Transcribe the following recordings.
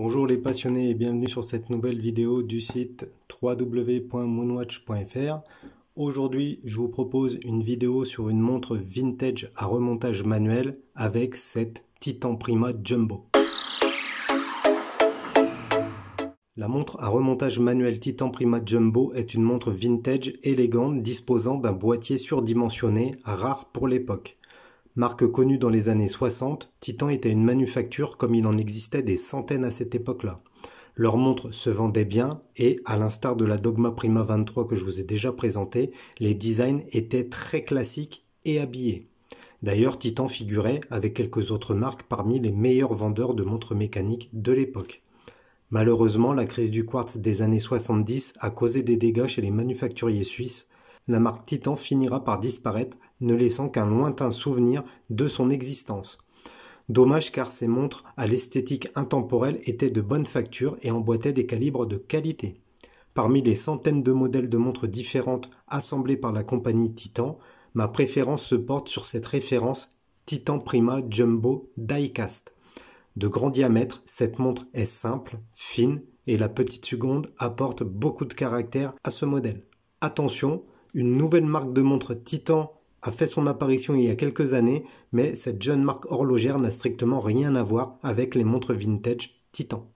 Bonjour les passionnés et bienvenue sur cette nouvelle vidéo du site www.moonwatch.fr. Aujourd'hui, je vous propose une vidéo sur une montre vintage à remontage manuel avec cette Titan Prima Jumbo. La montre à remontage manuel Titan Prima Jumbo est une montre vintage élégante disposant d'un boîtier surdimensionné, rare pour l'époque. Marque connue dans les années 60, Titan était une manufacture comme il en existait des centaines à cette époque-là. Leurs montres se vendaient bien et, à l'instar de la Dogma Prima 23 que je vous ai déjà présentée, les designs étaient très classiques et habillés. D'ailleurs, Titan figurait, avec quelques autres marques, parmi les meilleurs vendeurs de montres mécaniques de l'époque. Malheureusement, la crise du quartz des années 70 a causé des dégâts chez les manufacturiers suisses, la marque Titan finira par disparaître, ne laissant qu'un lointain souvenir de son existence. Dommage car ces montres à l'esthétique intemporelle étaient de bonne facture et emboîtaient des calibres de qualité. Parmi les centaines de modèles de montres différentes assemblés par la compagnie Titan, ma préférence se porte sur cette référence Titan Prima Jumbo Diecast. De grand diamètre, cette montre est simple, fine et la petite seconde apporte beaucoup de caractère à ce modèle. Attention, une nouvelle marque de montres Titan a fait son apparition il y a quelques années, mais cette jeune marque horlogère n'a strictement rien à voir avec les montres vintage Titan.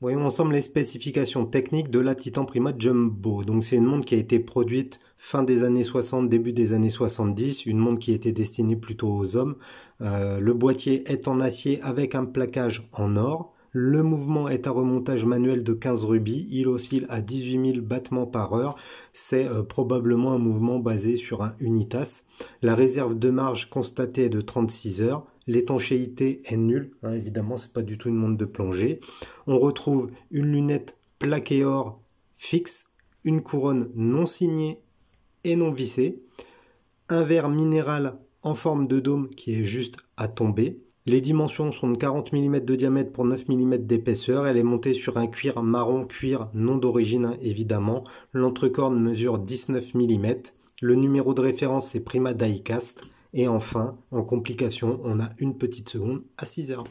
Voyons ensemble les spécifications techniques de la Titan Prima Jumbo. Donc c'est une montre qui a été produite fin des années 60, début des années 70, une montre qui était destinée plutôt aux hommes. Euh, le boîtier est en acier avec un plaquage en or. Le mouvement est un remontage manuel de 15 rubis, il oscille à 18 000 battements par heure, c'est euh, probablement un mouvement basé sur un unitas. La réserve de marge constatée est de 36 heures, l'étanchéité est nulle, Évidemment, hein, évidemment c'est pas du tout une montre de plongée. On retrouve une lunette plaquée or fixe, une couronne non signée et non vissée, un verre minéral en forme de dôme qui est juste à tomber, les dimensions sont de 40 mm de diamètre pour 9 mm d'épaisseur. Elle est montée sur un cuir marron cuir non d'origine hein, évidemment. L'entrecorne mesure 19 mm. Le numéro de référence est Prima Diecast. Et enfin, en complication, on a une petite seconde à 6 heures.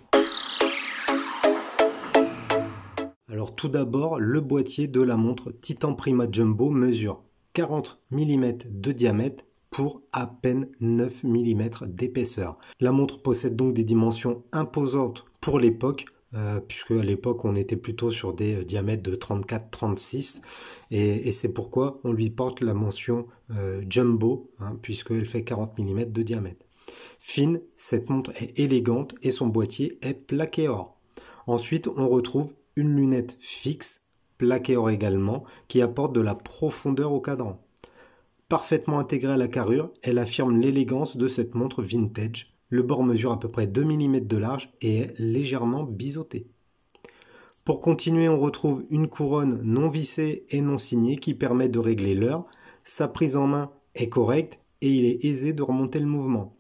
Alors tout d'abord, le boîtier de la montre Titan Prima Jumbo mesure 40 mm de diamètre pour à peine 9 mm d'épaisseur. La montre possède donc des dimensions imposantes pour l'époque, euh, puisque à l'époque on était plutôt sur des euh, diamètres de 34-36, et, et c'est pourquoi on lui porte la mention euh, jumbo, hein, puisqu'elle fait 40 mm de diamètre. Fine, cette montre est élégante et son boîtier est plaqué or. Ensuite, on retrouve une lunette fixe, plaqué or également, qui apporte de la profondeur au cadran. Parfaitement intégrée à la carrure, elle affirme l'élégance de cette montre vintage. Le bord mesure à peu près 2 mm de large et est légèrement biseauté. Pour continuer, on retrouve une couronne non vissée et non signée qui permet de régler l'heure. Sa prise en main est correcte et il est aisé de remonter le mouvement.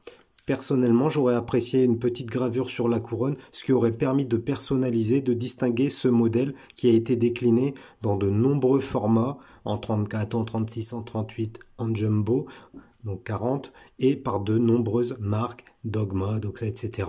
Personnellement, j'aurais apprécié une petite gravure sur la couronne, ce qui aurait permis de personnaliser, de distinguer ce modèle qui a été décliné dans de nombreux formats en 34, en 36, en 38, en jumbo, donc 40, et par de nombreuses marques, Dogma, Doxa, etc.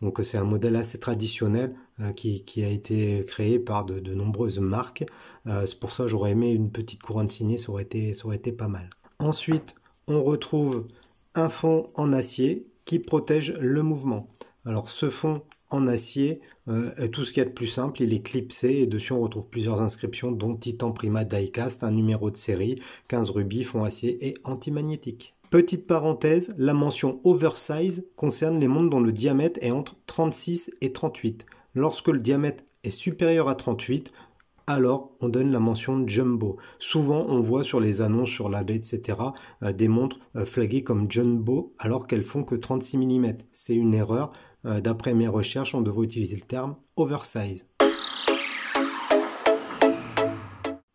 Donc c'est un modèle assez traditionnel hein, qui, a été créé par de, nombreuses marques. Euh, c'est pour ça j'aurais aimé une petite couronne signée, ça aurait, été, ça aurait été pas mal. Ensuite, on retrouve un fond en acier qui protège le mouvement. Alors ce fond en acier, euh, tout ce qui est de plus simple, il est clipsé et dessus on retrouve plusieurs inscriptions dont Titan Prima Diecast, un numéro de série, 15 rubis, fond acier et anti-magnétique. Petite parenthèse, la mention oversize concerne les montres dont le diamètre est entre 36 et 38. Lorsque le diamètre est supérieur à 38, alors on donne la mention jumbo. Souvent on voit sur les annonces sur la baie, etc., euh, des montres euh, flaguées comme jumbo alors qu'elles font que 36 mm. C'est une erreur. Euh, d'après mes recherches, on devrait utiliser le terme oversize.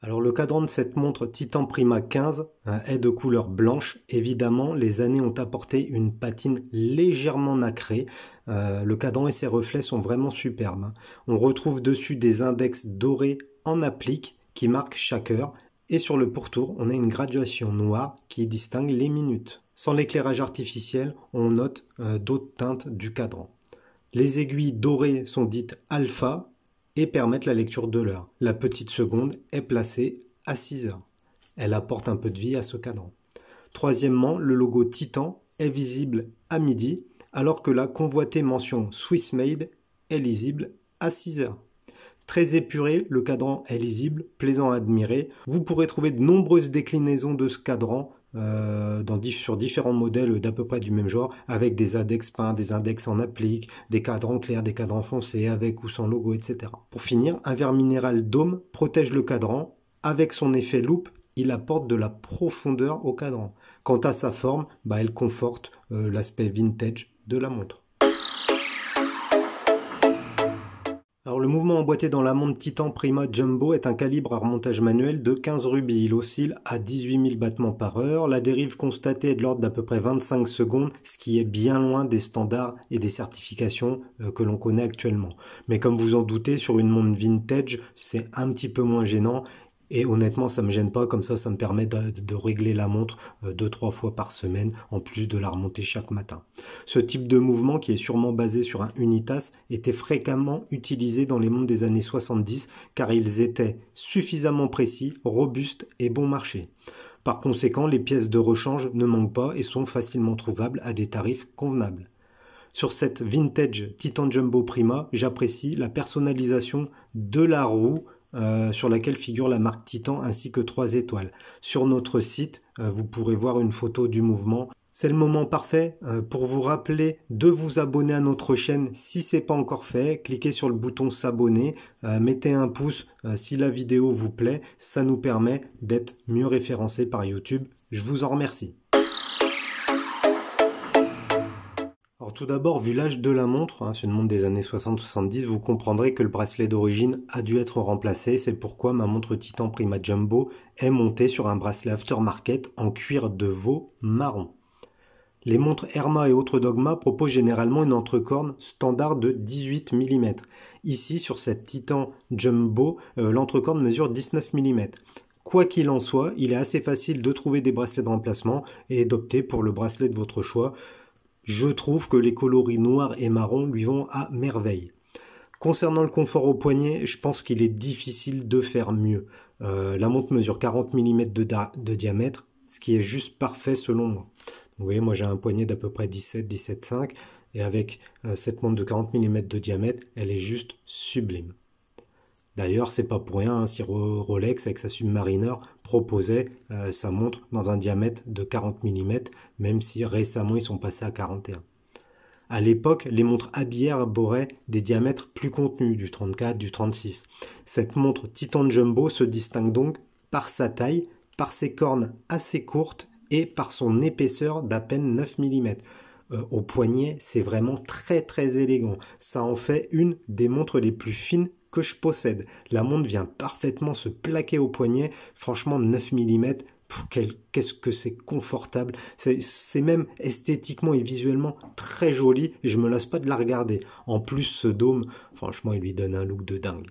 Alors le cadran de cette montre Titan Prima 15 euh, est de couleur blanche. Évidemment, les années ont apporté une patine légèrement nacrée. Euh, le cadran et ses reflets sont vraiment superbes. On retrouve dessus des index dorés en applique qui marquent chaque heure. Et sur le pourtour, on a une graduation noire qui distingue les minutes. Sans l'éclairage artificiel, on note d'autres teintes du cadran. Les aiguilles dorées sont dites alpha et permettent la lecture de l'heure. La petite seconde est placée à 6 heures. Elle apporte un peu de vie à ce cadran. Troisièmement, le logo Titan est visible à midi, alors que la convoitée mention Swiss Made est lisible à 6 heures. Très épuré, le cadran est lisible, plaisant à admirer. Vous pourrez trouver de nombreuses déclinaisons de ce cadran euh, euh, sur différents modèles d'à peu près du même genre, avec des index peints, des index en applique, des cadrans clairs, des cadrans foncés, avec ou sans logo, etc. Pour finir, un verre minéral dôme protège le cadran. Avec son effet loupe, il apporte de la profondeur au cadran. Quant à sa forme, bah, elle conforte euh, l'aspect vintage de la montre. le mouvement emboîté dans la montre Titan Prima Jumbo est un calibre à remontage manuel de 15 rubis. Il oscille à 18 000 battements par heure. La dérive constatée est de l'ordre d'à peu près 25 secondes, ce qui est bien loin des standards et des certifications euh, que l'on connaît actuellement. Mais comme vous en doutez, sur une montre vintage, c'est un petit peu moins gênant et honnêtement, ça ne me gêne pas. Comme ça, ça me permet de, régler la montre euh, deux, trois fois par semaine, en plus de la remonter chaque matin. Ce type de mouvement, qui est sûrement basé sur un unitas, était fréquemment utilisé dans les montres des années 70, car ils étaient suffisamment précis, robustes et bon marché. Par conséquent, les pièces de rechange ne manquent pas et sont facilement trouvables à des tarifs convenables. Sur cette vintage Titan Jumbo Prima, j'apprécie la personnalisation de la roue euh, sur laquelle figure la marque Titan ainsi que trois étoiles. Sur notre site, euh, vous pourrez voir une photo du mouvement. C'est le moment parfait euh, pour vous rappeler de vous abonner à notre chaîne si ce n'est pas encore fait. Cliquez sur le bouton s'abonner, mettez un pouce si la vidéo vous plaît, ça nous permet d'être mieux référencés par YouTube. Je vous en remercie. tout d'abord, vu l'âge de la montre, hein, c'est une montre des années 60-70, vous comprendrez que le bracelet d'origine a dû être remplacé, c'est pourquoi ma montre Titan Prima Jumbo est montée sur un bracelet aftermarket en cuir de veau marron. Les montres Herma et autres Dogma proposent généralement une entrecorne standard de 18 mm. Ici, sur cette Titan Jumbo, euh, l'entrecorne mesure 19 mm. Quoi qu'il en soit, il est assez facile de trouver des bracelets de remplacement et d'opter pour le bracelet de votre choix. Je trouve que les coloris noir et marron lui vont à merveille. Concernant le confort au poignet, je pense qu'il est difficile de faire mieux. Euh, la montre mesure 40 mm de, diamètre, ce qui est juste parfait selon moi. Vous voyez, moi j'ai un poignet d'à peu près 17, 17,5 et avec euh, cette montre de 40 mm de diamètre, elle est juste sublime. D'ailleurs, c'est pas pour rien hein, si Rolex, avec sa Submariner, proposait euh, sa montre dans un diamètre de 40 mm, même si récemment ils sont passés à 41. À l'époque, les montres Bière boraient des diamètres plus contenus, du 34, du 36. Cette montre Titan Jumbo se distingue donc par sa taille, par ses cornes assez courtes et par son épaisseur d'à peine 9 mm. Euh, au poignet, c'est vraiment très très élégant. Ça en fait une des montres les plus fines que je possède. La montre vient parfaitement se plaquer au poignet. Franchement, 9 mm, qu'est-ce que c'est confortable. C'est même esthétiquement et visuellement très joli et je me lasse pas de la regarder. En plus, ce dôme, franchement, il lui donne un look de dingue.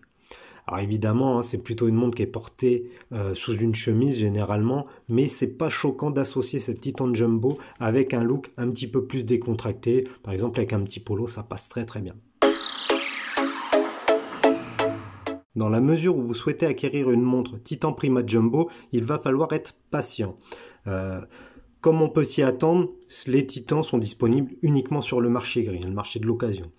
Alors évidemment, hein, c'est plutôt une montre qui est portée euh, sous une chemise généralement, mais c'est pas choquant d'associer cette Titan Jumbo avec un look un petit peu plus décontracté. Par exemple, avec un petit polo, ça passe très très bien. Dans la mesure où vous souhaitez acquérir une montre Titan Prima Jumbo, il va falloir être patient. Euh, comme on peut s'y attendre, les Titans sont disponibles uniquement sur le marché gris, le marché de l'occasion.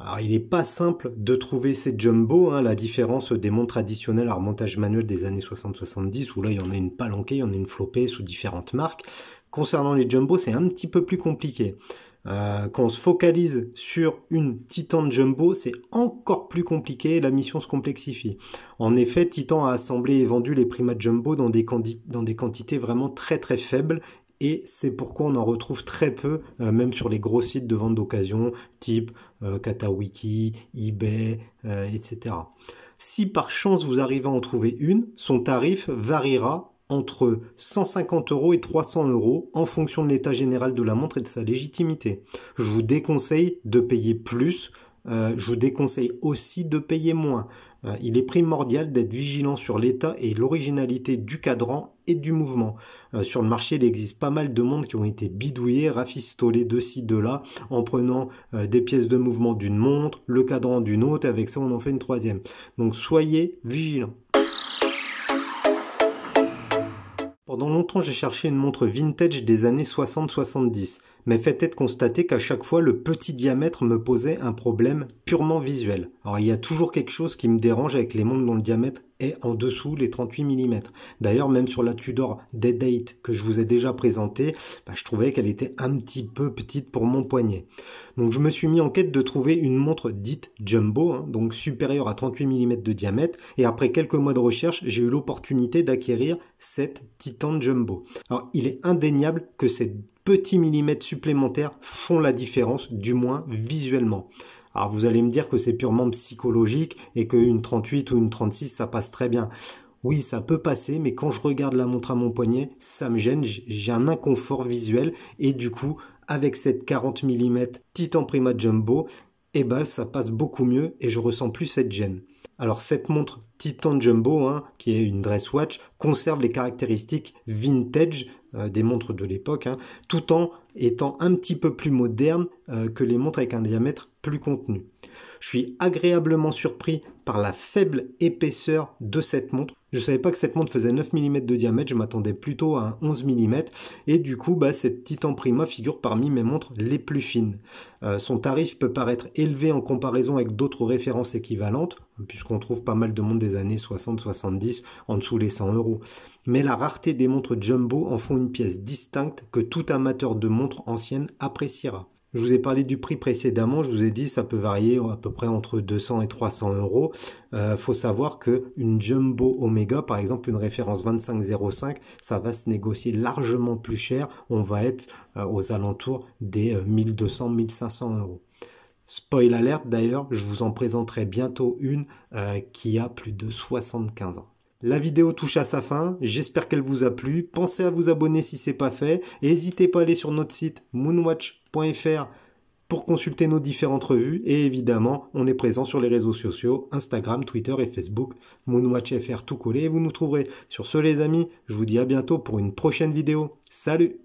Alors il n'est pas simple de trouver ces jumbo, hein, la différence des montres traditionnelles à remontage manuel des années 60-70, où là il y en a une palanquée, il y en a une flopée sous différentes marques. Concernant les jumbo, c'est un petit peu plus compliqué. Euh, quand on se focalise sur une Titan Jumbo, c'est encore plus compliqué, la mission se complexifie. En effet, Titan a assemblé et vendu les primates Jumbo dans des, quantités vraiment très très faibles et c'est pourquoi on en retrouve très peu, euh, même sur les gros sites de vente d'occasion, type euh, Katawiki, eBay, etc. Si par chance vous arrivez à en trouver une, son tarif variera entre 150 euros et 300 euros en fonction de l'état général de la montre et de sa légitimité. Je vous déconseille de payer plus, euh, je vous déconseille aussi de payer moins. Euh, il est primordial d'être vigilant sur l'état et l'originalité du cadran et du mouvement. Euh, sur le marché, il existe pas mal de montres qui ont été bidouillées, rafistolées de ci, de là, en prenant des pièces de mouvement d'une montre, le cadran d'une autre, et avec ça on en fait une troisième. Donc soyez vigilant Pendant longtemps, j'ai cherché une montre vintage des années 60-70, mais fait être de constater qu'à chaque fois, le petit diamètre me posait un problème purement visuel. Alors, il y a toujours quelque chose qui me dérange avec les montres dont le diamètre est en dessous les 38 mm. D'ailleurs, même sur la Tudor Dead Date que je vous ai déjà présentée, bah, je trouvais qu'elle était un petit peu petite pour mon poignet. Donc je me suis mis en quête de trouver une montre dite jumbo, hein, donc supérieure à 38 mm de diamètre, et après quelques mois de recherche, j'ai eu l'opportunité d'acquérir cette Titan Jumbo. Alors il est indéniable que ces petits millimètres supplémentaires font la différence, du moins visuellement. Alors vous allez me dire que c'est purement psychologique et qu'une 38 ou une 36 ça passe très bien. Oui, ça peut passer, mais quand je regarde la montre à mon poignet, ça me gêne, j'ai un inconfort visuel et du coup, avec cette 40 mm Titan Prima Jumbo, eh ben, ça passe beaucoup mieux et je ressens plus cette gêne. Alors cette montre Titan Jumbo, hein, qui est une dress watch, conserve les caractéristiques vintage euh, des montres de l'époque, hein, tout en étant un petit peu plus moderne euh, que les montres avec un diamètre contenu. Je suis agréablement surpris par la faible épaisseur de cette montre. Je ne savais pas que cette montre faisait 9 mm de diamètre, je m'attendais plutôt à un 11 mm. Et du coup, bah, cette Titan Prima figure parmi mes montres les plus fines. Euh, son tarif peut paraître élevé en comparaison avec d'autres références équivalentes, puisqu'on trouve pas mal de montres des années 60-70 en dessous les 100 euros. Mais la rareté des montres jumbo en font une pièce distincte que tout amateur de montres anciennes appréciera. Je vous ai parlé du prix précédemment, je vous ai dit ça peut varier à peu près entre 200 et 300 euros. Il euh, faut savoir que une Jumbo Omega, par exemple une référence 2505, ça va se négocier largement plus cher. On va être euh, aux alentours des 1200-1500 euh, euros. Spoil alerte d'ailleurs, je vous en présenterai bientôt une qui a plus de 75 ans. La vidéo touche à sa fin, j'espère qu'elle vous a plu. Pensez à vous abonner si c'est pas fait. N'hésitez pas à aller sur notre site moonwatch.fr pour consulter nos différentes revues. Et évidemment, on est présent sur les réseaux sociaux, Instagram, Twitter et Facebook, moonwatchfr tout collé. Et vous nous trouverez. Sur ce les amis, je vous dis à bientôt pour une prochaine vidéo. Salut